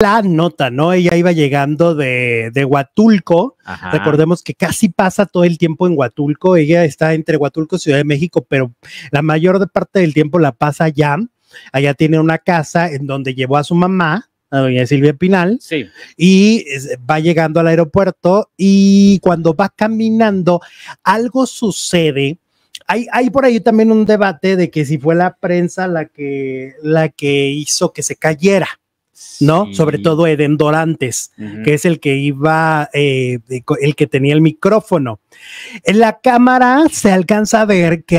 la nota, ¿no? Ella iba llegando de, Huatulco. Recordemos que casi pasa todo el tiempo en Huatulco. Ella está entre Huatulco y Ciudad de México, pero la mayor parte del tiempo la pasa allá. Allá tiene una casa en donde llevó a su mamá, a doña Silvia Pinal. Sí. Y va llegando al aeropuerto y cuando va caminando, algo sucede. Hay, hay, por ahí también un debate de que si fue la prensa la que, la que hizo que se cayera. ¿no? Sobre todo Eden Dorantes, que es el que iba, eh, el que tenía el micrófono. En la cámara se alcanza a ver que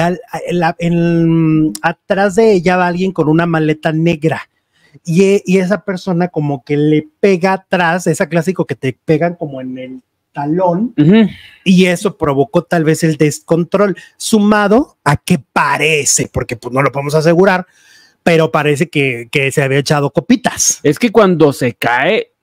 atrás de ella va alguien con una maleta negra. Y, eh, y, esa persona como que le pega atrás, esa clásico que te pegan como en el talón, y eso provocó tal vez el descontrol, sumado a que parece, porque pues, no lo podemos asegurar, pero parece que, se había echado copitas. Es que cuando se cae,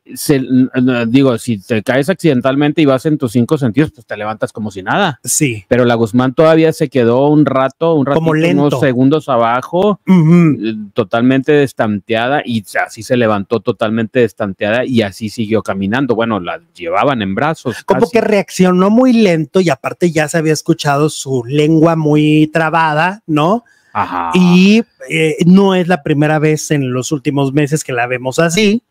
digo, si te caes accidentalmente y vas en tus cinco sentidos, pues te levantas como si nada. Sí. Pero la Guzmán todavía se quedó un rato, un rato, unos segundos abajo, eh, totalmente destanteada y así se levantó totalmente destanteada y así siguió caminando. Bueno, la llevaban en brazos. Como que reaccionó muy lento y aparte ya se había escuchado su lengua muy trabada, ¿no? Y eh, no es la primera vez en los últimos meses que la vemos así,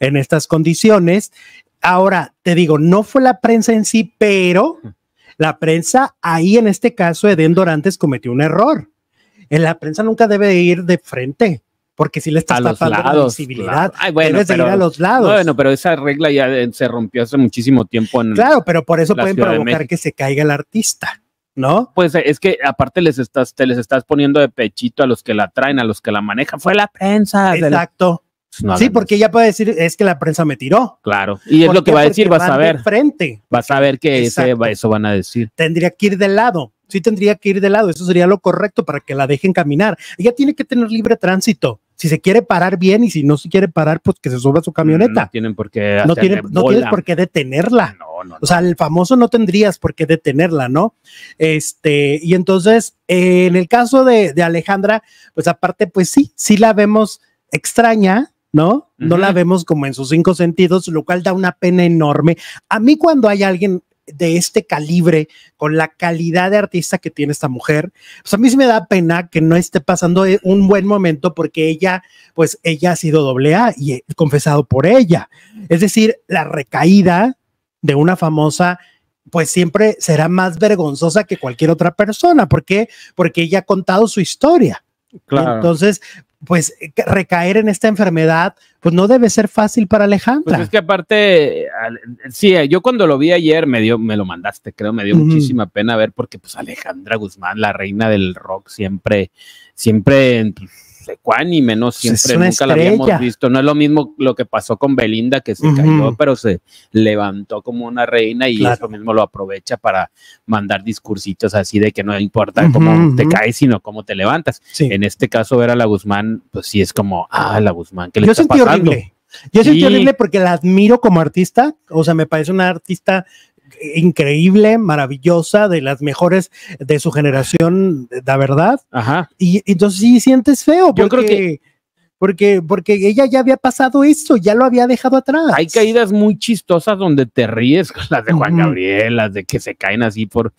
en estas condiciones. Ahora, te digo, no fue la prensa en sí, pero la prensa, ahí en este caso, Eden Dorantes cometió un error. En la prensa nunca debe ir de frente porque si le está tapando la visibilidad, ir a los lados. Bueno, pero esa regla ya se rompió hace muchísimo tiempo. claro, pero por eso pueden provocar que se caiga el artista. ¿no? Pues es que aparte les estás, te les estás poniendo de pechito a los que la traen, a los que la manejan. Fue la prensa. Exacto. Pues, sí, porque ella puede decir, es que la prensa me tiró. Claro, y es lo que va a decir, vas a ver. frente. Vas a ver que eso van a decir. Tendría que ir de lado, sí tendría que ir de lado, eso sería lo correcto para que la dejen caminar. Ella tiene que tener libre tránsito si se quiere parar bien y si no se quiere parar, pues que se suba su camioneta. No tienen por qué. No, tienen no tienes por qué detenerla. No, no, o sea, el famoso no tendrías por qué detenerla, ¿no? Este, y entonces, eh, en el caso de, de, Alejandra, pues aparte, pues sí, sí la vemos extraña. ¿No? No la vemos como en sus cinco sentidos, lo cual da una pena enorme. A mí cuando hay alguien de este calibre, con la calidad de artista que tiene esta mujer, pues a mí sí me da pena que no esté pasando eh, un buen momento porque ella, pues ella ha sido doble A y eh, confesado por ella. Es decir, la recaída de una famosa pues siempre será más vergonzosa que cualquier otra persona. ¿Por qué? Porque ella ha contado su historia. Claro. Entonces, pues eh, recaer en esta enfermedad, pues no debe ser fácil para Alejandra. Pues es que aparte, sí, yo cuando lo vi ayer me dio, me lo mandaste, creo, me dio muchísima pena ver porque pues Alejandra Guzmán, la reina del rock, siempre, siempre, pues, ecuánime, ¿no? Pues, siempre, nunca la habíamos visto. No es lo mismo lo que pasó con Belinda, que se cayó, pero se levantó como una reina y eso mismo lo aprovecha para mandar discursitos así de que no importa cómo te caes, sino cómo te levantas. En este caso, ver a la Guzmán, pues sí es como, ah, la Guzmán, que le Yo sentí Horrible. Yo sentí horrible porque la admiro como artista, o sea, me parece una artista increíble, maravillosa, de las mejores de su generación, la verdad. Ajá. Y entonces sí sientes feo. Porque, creo que porque, porque ella ya había pasado esto, ya lo había dejado atrás. Hay caídas muy chistosas donde te ríes, las de Juan Gabriel, las de que se caen así por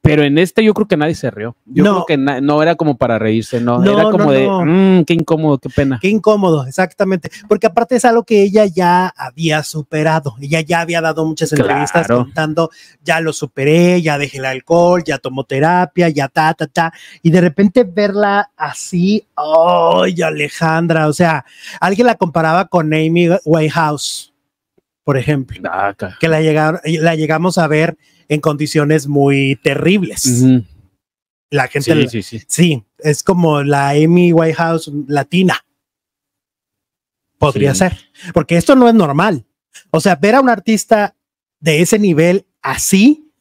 pero en este yo creo que nadie se rió. Yo creo que no era como para reírse, no, era como de, mmm, qué incómodo, qué pena. Qué incómodo, exactamente, porque aparte es algo que ella ya había superado, ella ya había dado muchas entrevistas contando, ya lo superé, ya dejé el alcohol, ya tomó terapia, ya ta, ta, ta, y de repente verla así, ay, Alejandra, o sea, alguien la comparaba con Amy Whitehouse, por ejemplo, que la, llegaron, la llegamos a ver en condiciones muy terribles. La gente. Sí, sí, sí. sí, es como la Amy House latina. Podría ser. Porque esto no es normal. O sea, ver a un artista de ese nivel así,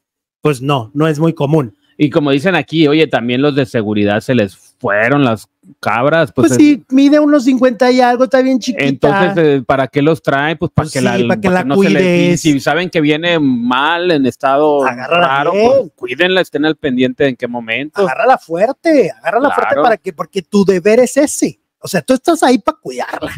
pues no, no es muy común. Y como dicen aquí, oye, también los de seguridad se les fueron las cabras. Pues, si pues eh, sí, mide unos 50 y algo, está bien chiquita. Entonces, eh, ¿para qué los traen? Pues para pues que, la, para si saben que viene mal, en estado agárrala raro, pues, cuídenla, estén al pendiente en qué momento. Agárrala fuerte, agárrala fuerte para que, porque tu deber es ese. O sea, tú estás ahí para cuidarla.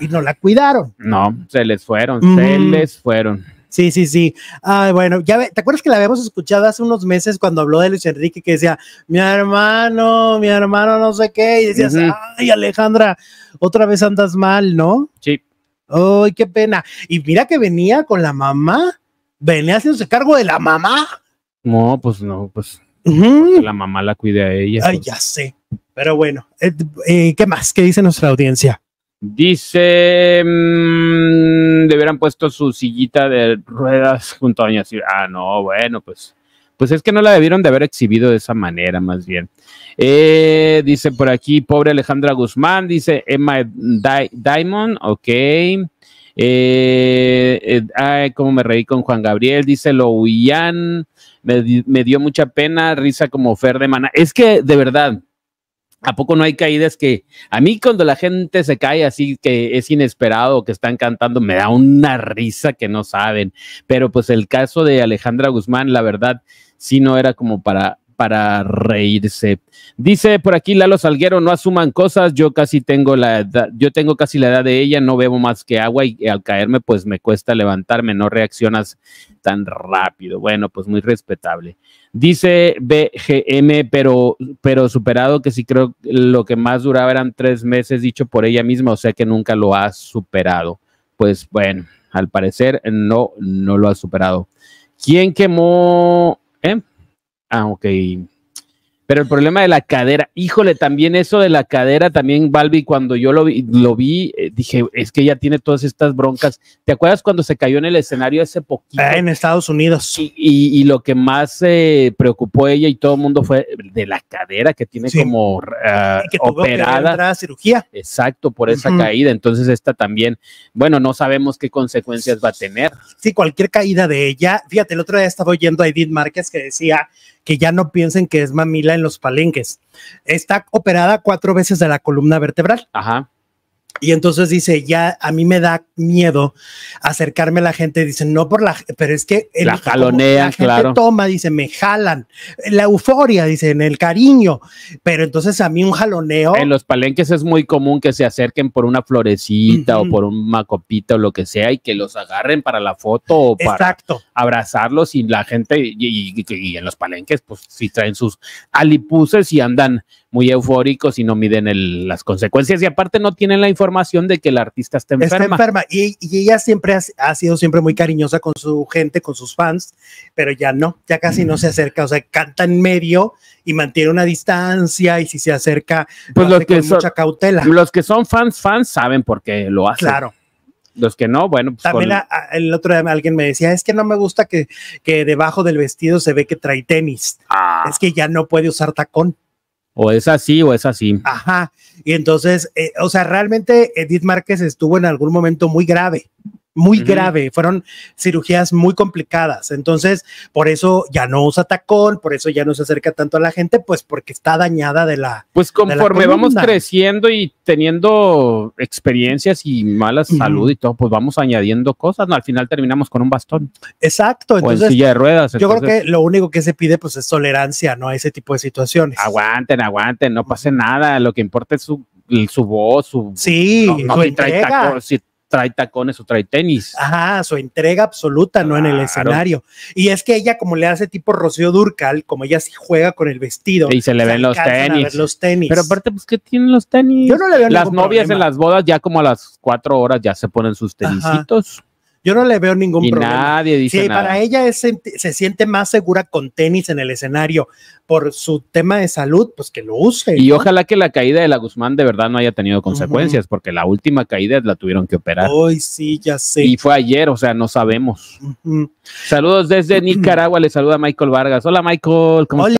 Y no la cuidaron. No, se les fueron, se les fueron. Sí, sí, sí. Ay, bueno, ya ¿te acuerdas que la habíamos escuchado hace unos meses cuando habló de Luis Enrique que decía, mi hermano, mi hermano, no sé qué? Y decías, ay, Alejandra, otra vez andas mal, ¿no? Sí. Ay, qué pena. Y mira que venía con la mamá, venía haciéndose cargo de la mamá. No, pues no, pues, pues la mamá la cuide a ella. Ay, pues. ya sé. Pero bueno, eh, eh, ¿qué más? ¿Qué dice nuestra audiencia? Dice, mm, deberían puesto su sillita de ruedas junto a Doña Ah, no, bueno, pues, pues es que no la debieron de haber exhibido de esa manera, más bien. Eh, dice por aquí, pobre Alejandra Guzmán, dice Emma Diamond, ok. Eh, eh, ay, cómo me reí con Juan Gabriel, dice lo me, me, dio mucha pena, risa como Fer de Mana. Es que, de verdad, ¿A poco no hay caídas que a mí cuando la gente se cae así que es inesperado, que están cantando, me da una risa que no saben? Pero pues el caso de Alejandra Guzmán, la verdad, sí no era como para para reírse. Dice por aquí Lalo Salguero, no asuman cosas, yo casi tengo la edad, yo tengo casi la edad de ella, no bebo más que agua y al caerme pues me cuesta levantarme, no reaccionas tan rápido. Bueno, pues muy respetable. Dice BGM, pero, pero superado que sí creo lo que más duraba eran tres meses, dicho por ella misma, o sea que nunca lo ha superado. Pues bueno, al parecer no, no lo ha superado. ¿Quién quemó Ah, ok. Pero el problema de la cadera, híjole, también eso de la cadera, también Balbi, cuando yo lo vi, lo vi eh, dije, es que ella tiene todas estas broncas. ¿Te acuerdas cuando se cayó en el escenario hace poquito? Ah, en Estados Unidos. Y, y, lo que más se eh, preocupó ella y todo el mundo fue de la cadera que tiene como ah, operada. cirugía. Exacto, por esa caída. Entonces esta también, bueno, no sabemos qué consecuencias va a tener. Sí, cualquier caída de ella. Fíjate, el otro día estaba oyendo a Edith Márquez que decía que ya no piensen que es mamila en los palenques. Está operada cuatro veces de la columna vertebral. Ajá. Y entonces dice, ya a mí me da miedo acercarme a la gente. Dice, no por la, pero es que el, la gente toma, dice, me jalan. La euforia, dice, en el cariño. Pero entonces a mí un jaloneo. En los palenques es muy común que se acerquen por una florecita o por una copita o lo que sea y que los agarren para la foto o para abrazarlos. Y la gente, y, en los palenques, pues si traen sus alipuses y andan muy eufóricos y no miden el, las consecuencias. Y aparte no tienen la información información de que la artista está enferma. Está enferma y, ella siempre ha, sido siempre muy cariñosa con su gente, con sus fans, pero ya no, ya casi no se acerca, o sea, canta en medio y mantiene una distancia y si se acerca, pues lo que con mucha cautela. Los que son fans, fans saben por qué lo hace. Claro. Los que no, bueno. Pues También el otro día alguien me decía, es que no me gusta que, que debajo del vestido se ve que trae tenis. Ah. Es que ya no puede usar tacón o es así o es así. Ajá. Y entonces, eh, o sea, realmente Edith Márquez estuvo en algún momento muy grave muy grave, fueron cirugías muy complicadas, entonces por eso ya no usa tacón, por eso ya no se acerca tanto a la gente, pues porque está dañada de la... Pues conforme vamos creciendo y teniendo experiencias y mala salud y todo, pues vamos añadiendo cosas, no, al final terminamos con un bastón. Exacto, entonces... silla de ruedas. Yo creo que lo único que se pide pues es tolerancia, ¿no? A ese tipo de situaciones. Aguanten, aguanten, no pase nada, lo que importa es su, voz, su... Sí, no, trae tacones o trae tenis. Ajá, su entrega absoluta, ¿no? En el escenario. Y es que ella, como le hace tipo Rocío Durcal, como ella sí juega con el vestido. Y se le ven los tenis. los tenis. Pero aparte, pues, ¿qué tienen los tenis? Yo no le veo Las novias en las bodas ya como a las cuatro horas ya se ponen sus tenisitos. Yo no le veo ningún y Nadie dice sí, Para ella se siente más segura con tenis en el escenario por su tema de salud, pues que lo use. Y ojalá que la caída de la Guzmán de verdad no haya tenido consecuencias, porque la última caída la tuvieron que operar. Hoy sí, ya sé. Y fue ayer, o sea, no sabemos. Saludos desde Nicaragua, le saluda Michael Vargas. Hola Michael, ¿cómo Hola.